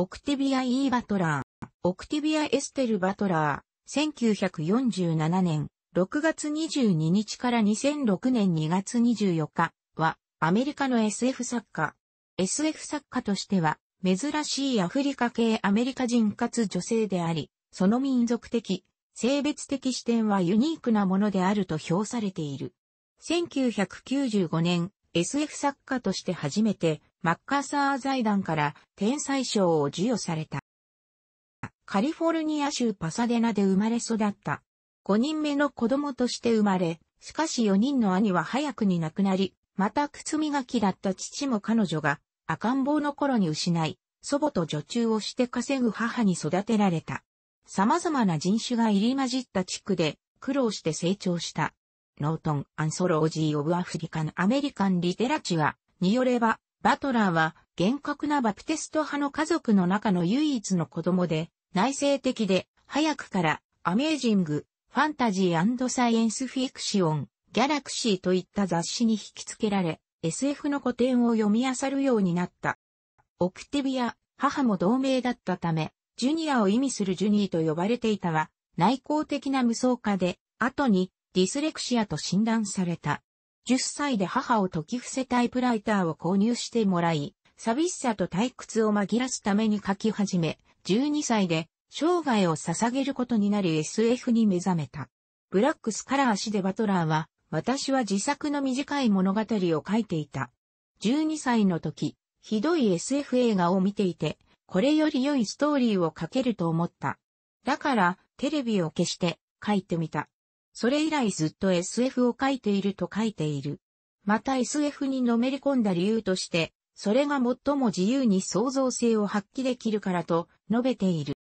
オクティビア・イー・バトラー、オクティビア・エステル・バトラー、1947年6月22日から2006年2月24日は、アメリカの SF 作家。SF 作家としては、珍しいアフリカ系アメリカ人かつ女性であり、その民族的、性別的視点はユニークなものであると評されている。1995年、SF 作家として初めてマッカーサー財団から天才賞を授与された。カリフォルニア州パサデナで生まれ育った。5人目の子供として生まれ、しかし4人の兄は早くに亡くなり、また靴磨きだった父も彼女が赤ん坊の頃に失い、祖母と女中をして稼ぐ母に育てられた。様々な人種が入り混じった地区で苦労して成長した。ノートン・アンソロージー・オブ・アフリカン・アメリカン・リテラチュアによれば、バトラーは厳格なバプテスト派の家族の中の唯一の子供で、内省的で、早くからアメージング、ファンタジーサイエンスフィクション、ギャラクシーといった雑誌に引き付けられ、SF の古典を読み漁るようになった。オクティビア、母も同盟だったため、ジュニアを意味するジュニーと呼ばれていたが、内向的な無双化で、後にディスレクシアと診断された。10歳で母を説き伏せタイプライターを購入してもらい、寂しさと退屈を紛らすために書き始め、12歳で生涯を捧げることになり SF に目覚めた。ブラックスカラー誌でバトラーは、私は自作の短い物語を書いていた。12歳の時、ひどい SF 映画を見ていて、これより良いストーリーを書けると思った。だから、テレビを消して、書いてみた。それ以来ずっと SF を書いていると書いている。また SF にのめり込んだ理由として、それが最も自由に創造性を発揮できるからと述べている。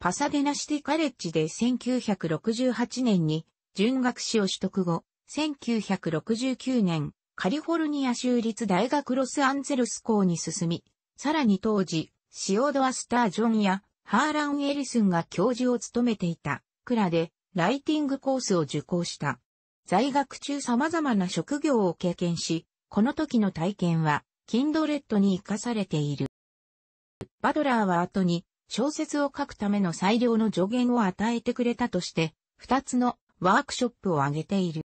パサデナシティカレッジで1968年に準学士を取得後、1969年、カリフォルニア州立大学ロスアンゼルス校に進み、さらに当時、シオドア・スタージョンやハーラン・エリスンが教授を務めていた、クラでライティングコースを受講した。在学中様々な職業を経験し、この時の体験は、キンドレットに活かされている。バドラーは後に、小説を書くための最良の助言を与えてくれたとして、二つのワークショップを挙げている。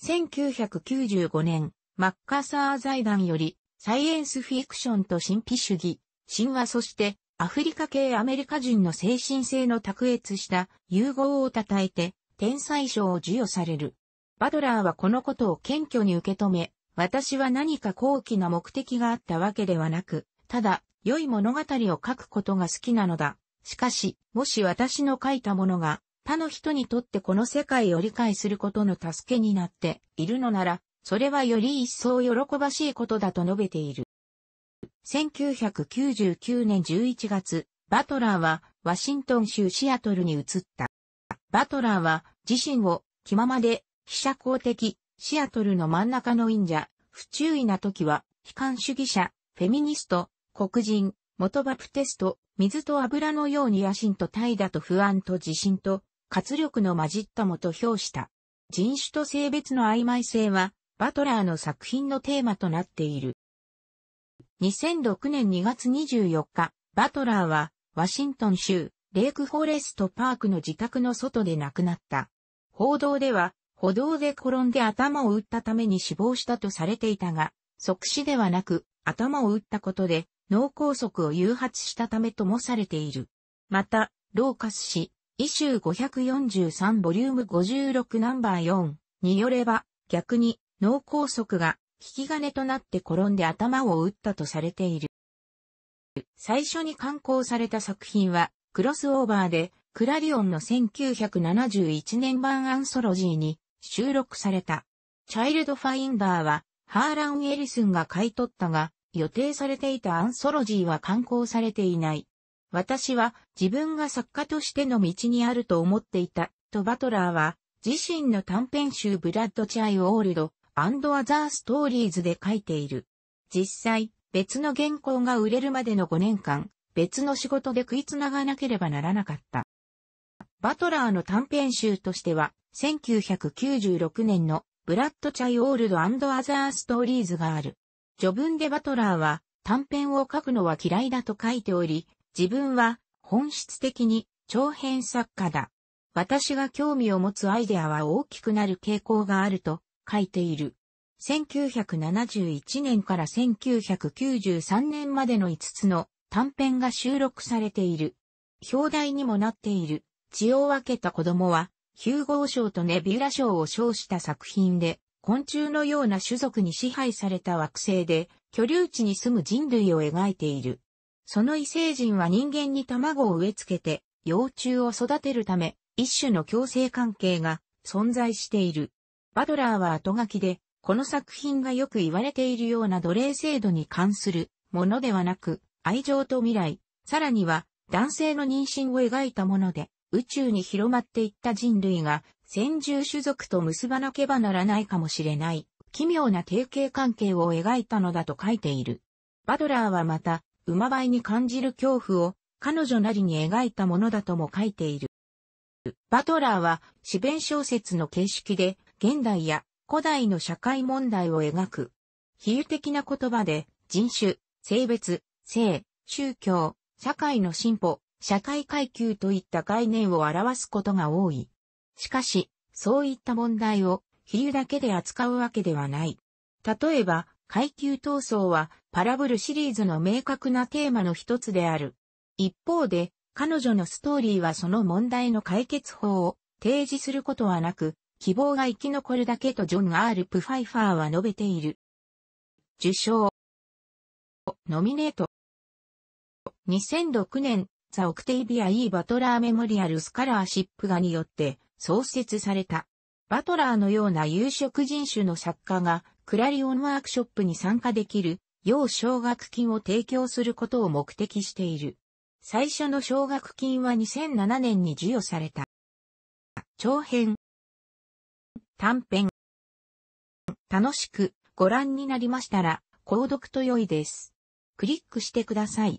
1995年、マッカーサー財団より、サイエンスフィクションと神秘主義、神話そしてアフリカ系アメリカ人の精神性の卓越した融合を称えて、天才賞を授与される。バドラーはこのことを謙虚に受け止め、私は何か高貴な目的があったわけではなく、ただ、良い物語を書くことが好きなのだ。しかし、もし私の書いたものが、他の人にとってこの世界を理解することの助けになっているのなら、それはより一層喜ばしいことだと述べている。1999年11月、バトラーはワシントン州シアトルに移った。バトラーは自身を気ままで、被写公的、シアトルの真ん中の忍者、不注意な時は、悲観主義者、フェミニスト、黒人、元バプテスト、水と油のように野心と怠惰と不安と自信と活力の混じったもと評した。人種と性別の曖昧性は、バトラーの作品のテーマとなっている。2006年2月24日、バトラーは、ワシントン州、レイクフォレストパークの自宅の外で亡くなった。報道では、歩道で転んで頭を打ったために死亡したとされていたが、即死ではなく、頭を打ったことで、脳梗塞を誘発したためともされている。また、ローカス氏、イシュー543ボリューム56ナンバー4によれば、逆に脳梗塞が引き金となって転んで頭を打ったとされている。最初に刊行された作品は、クロスオーバーで、クラリオンの1971年版アンソロジーに収録された。チャイルドファインダーは、ハーラン・エリスンが買い取ったが、予定されていたアンソロジーは刊行されていない。私は自分が作家としての道にあると思っていた、とバトラーは、自身の短編集ブラッド・チャイ・オールド、アンドアザーストーリーズで書いている。実際、別の原稿が売れるまでの5年間、別の仕事で食いつながなければならなかった。バトラーの短編集としては、1996年のブラッドチャイオールドアザーストーリーズがある。序文でバトラーは短編を書くのは嫌いだと書いており、自分は本質的に長編作家だ。私が興味を持つアイデアは大きくなる傾向があると書いている。1971年から1993年までの5つの短編が収録されている。表題にもなっている。血を分けた子供は、ヒューゴー賞とネビュラ賞を称した作品で、昆虫のような種族に支配された惑星で、居留地に住む人類を描いている。その異星人は人間に卵を植え付けて、幼虫を育てるため、一種の共生関係が存在している。バトラーは後書きで、この作品がよく言われているような奴隷制度に関するものではなく、愛情と未来、さらには男性の妊娠を描いたもので、宇宙に広まっていった人類が先住種族と結ばなければならないかもしれない、奇妙な定型関係を描いたのだと書いている。バトラーはまた、馬倍に感じる恐怖を彼女なりに描いたものだとも書いている。バトラーは、詩弁小説の形式で、現代や古代の社会問題を描く。比喩的な言葉で、人種、性別、性、宗教、社会の進歩、社会階級といった概念を表すことが多い。しかし、そういった問題を比喩だけで扱うわけではない。例えば、階級闘争はパラブルシリーズの明確なテーマの一つである。一方で、彼女のストーリーはその問題の解決法を提示することはなく、希望が生き残るだけとジョン・アール・プ・ファイファーは述べている。受賞。ノミネート。2006年、ザ・オクテイビア・イー・バトラー・メモリアル・スカラーシップ画によって創設された。バトラーのような有色人種の作家がクラリオンワークショップに参加できる、要奨学金を提供することを目的している。最初の奨学金は2007年に授与された。長編、短編。楽しくご覧になりましたら、購読と良いです。クリックしてください。